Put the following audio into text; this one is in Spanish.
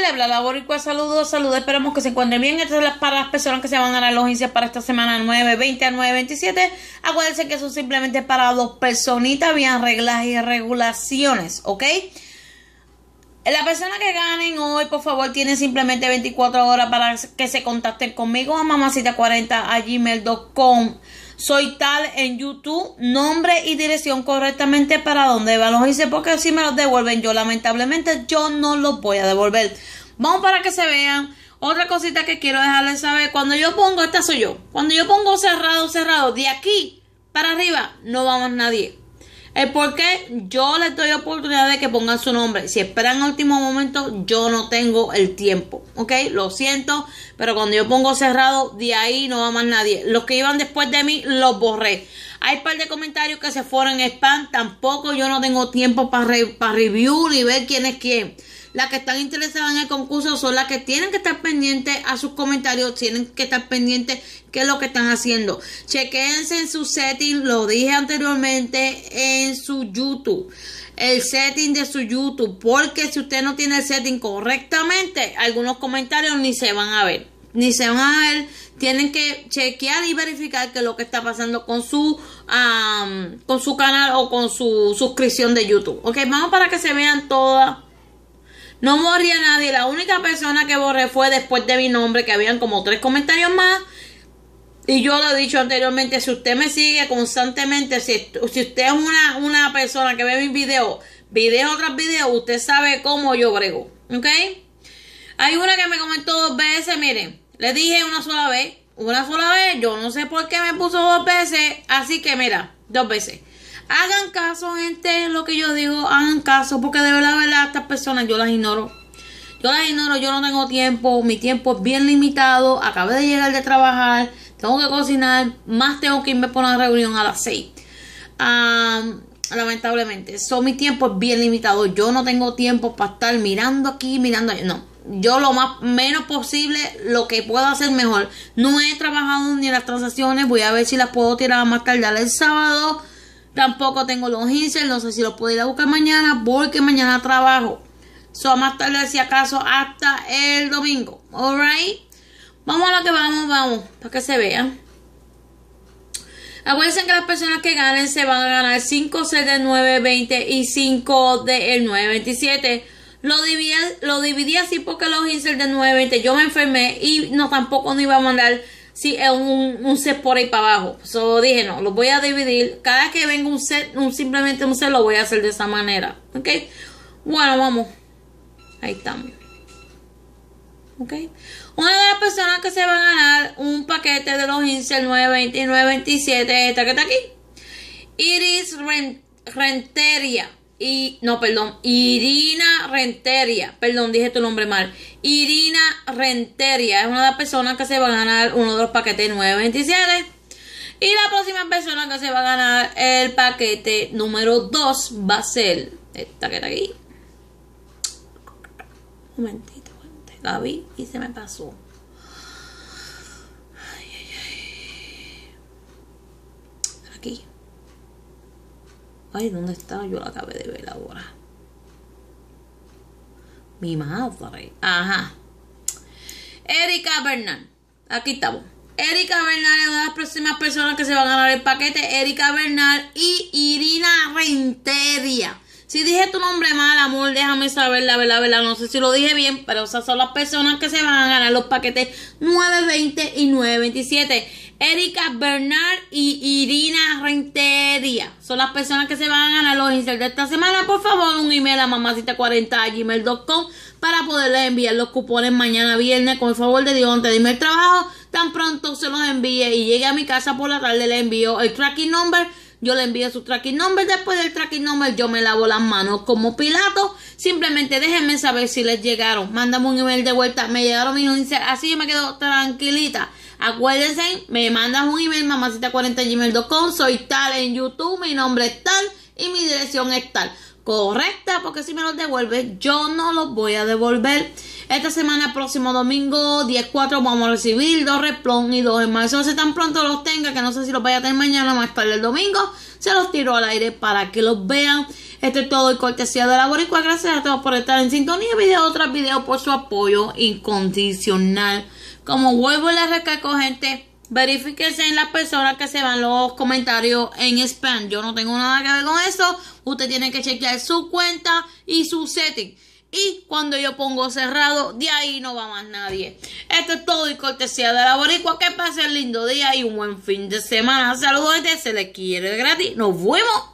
le habla la boricua, saludos, saludos, esperamos que se encuentren bien. Estas son las, para las personas que se van a la logencia para esta semana 9, 20 a 9, 27. Acuérdense que son simplemente para dos personitas, bien reglas y regulaciones, ¿ok? La persona que ganen hoy, por favor, tiene simplemente 24 horas para que se contacten conmigo a mamacita40 gmail.com. Soy tal en YouTube, nombre y dirección correctamente para dónde van los hice, porque si me los devuelven yo, lamentablemente yo no los voy a devolver. Vamos para que se vean. Otra cosita que quiero dejarles saber, cuando yo pongo, esta soy yo, cuando yo pongo cerrado, cerrado, de aquí para arriba no vamos nadie. El por qué yo les doy oportunidad de que pongan su nombre. Si esperan al último momento, yo no tengo el tiempo. ¿Ok? Lo siento, pero cuando yo pongo cerrado, de ahí no va más nadie. Los que iban después de mí, los borré. Hay un par de comentarios que se fueron en spam. Tampoco yo no tengo tiempo para para review ni ver quién es quién las que están interesadas en el concurso son las que tienen que estar pendientes a sus comentarios, tienen que estar pendientes qué es lo que están haciendo. Chequense en su setting, lo dije anteriormente, en su YouTube. El setting de su YouTube, porque si usted no tiene el setting correctamente, algunos comentarios ni se van a ver ni se van a ver, tienen que chequear y verificar qué es lo que está pasando con su con su canal o con su suscripción de YouTube. Ok, vamos para que se vean todas no a nadie. La única persona que borré fue después de mi nombre, que habían como tres comentarios más. Y yo lo he dicho anteriormente, si usted me sigue constantemente, si, usted es una, una persona que ve mis videos, videos otros videos, usted sabe cómo yo brego. ¿Ok? Hay una que me comentó dos veces, miren, le dije una sola vez, una sola vez, yo no sé por qué me puso dos veces, así que mira, dos veces. Hagan caso, gente, lo que yo digo, hagan caso, porque de verdad, estas personas yo las ignoro. Yo las ignoro, yo no tengo tiempo, mi tiempo es bien limitado, acabo de llegar de trabajar, tengo que cocinar, más tengo que irme por una reunión a las 6. lamentablemente, so, mi tiempo es bien limitado, yo no tengo tiempo para estar mirando aquí, mirando allá, no yo lo más menos posible lo que puedo hacer mejor. No he trabajado ni las transacciones, voy a ver si las puedo tirar más tarde el sábado Tampoco tengo los inserts, no sé si los puedo ir a buscar mañana porque mañana trabajo. So, más tarde, si acaso, hasta el domingo. Alright. Vamos a lo que vamos, vamos, para que se vean. Acuérdense que las personas que ganen se van a ganar 5 sets 9 920 y 5 del 927. Lo dividí, lo dividí así porque los de de 920 yo me enfermé y no tampoco no iba a mandar sí, un, un set por ahí para abajo. So dije, no, lo voy a dividir. Cada que venga un set, simplemente un set, lo voy a hacer de esa manera. ¿Ok? Bueno, vamos. Ahí estamos. ¿Ok? Una de las personas que se va a ganar un paquete de los Incel 92927 esta que está aquí. Iris Renteria y no, perdón, Irina Renteria, perdón, dije tu nombre mal. Irina Renteria es una de las personas que se va a ganar uno de los paquetes 927. Y la próxima persona que se va a ganar el paquete número 2 va a ser esta que está aquí. Un momentito, la y se me pasó. Ay, ay, ay. Aquí. Ay, ¿dónde está? Yo la acabé de ver ahora. Mi madre. Ajá. Erika Bernal. Aquí estamos. Erika Bernal es una de las próximas personas que se van a ganar el paquete. Erika Bernal y Irina Renteria. Si dije tu nombre mal, amor, déjame saber la verdad, verdad. No sé si lo dije bien, pero esas son las personas que se van a ganar los paquetes 920 y 927. Erika Bernard y Irina Rentería. Son las personas que se van a ganar los inserts de esta semana. Por favor, un email a mamacita40gmail.com para poderles enviar los cupones mañana viernes. Con el favor de Dios, antes de trabajo, tan pronto se los envíe y llegue a mi casa por la tarde, le envío el tracking number yo le envío su tracking number. Después del tracking number, yo me lavo las manos como Pilato. Simplemente déjenme saber si les llegaron. Mándame un email de vuelta. Me llegaron mis iniciales. Así yo me quedo tranquilita. Acuérdense, me mandan un email mamacita40gmail.com. Soy tal en YouTube. Mi nombre es tal y mi dirección es tal. Correcta, porque si me los devuelves, yo no los voy a devolver. Esta semana, próximo domingo, 10-4, vamos a recibir dos replón y dos sé tan pronto los tenga, que no sé si los vaya a tener mañana, más tarde el domingo, se los tiro al aire para que los vean. Este es todo el cortesía de la Boricua. Gracias a todos por estar en sintonía. Video otros videos por su apoyo incondicional. Como vuelvo y la recalco, gente, verifíquense en las personas que se van los comentarios en spam. Yo no tengo nada que ver con eso. Usted tiene que chequear su cuenta y su setting. Y cuando yo pongo cerrado, de ahí no va más nadie. Esto es todo y cortesía de la boricua. Que el lindo día y un buen fin de semana. Saludos desde Se le quiere gratis. Nos vemos.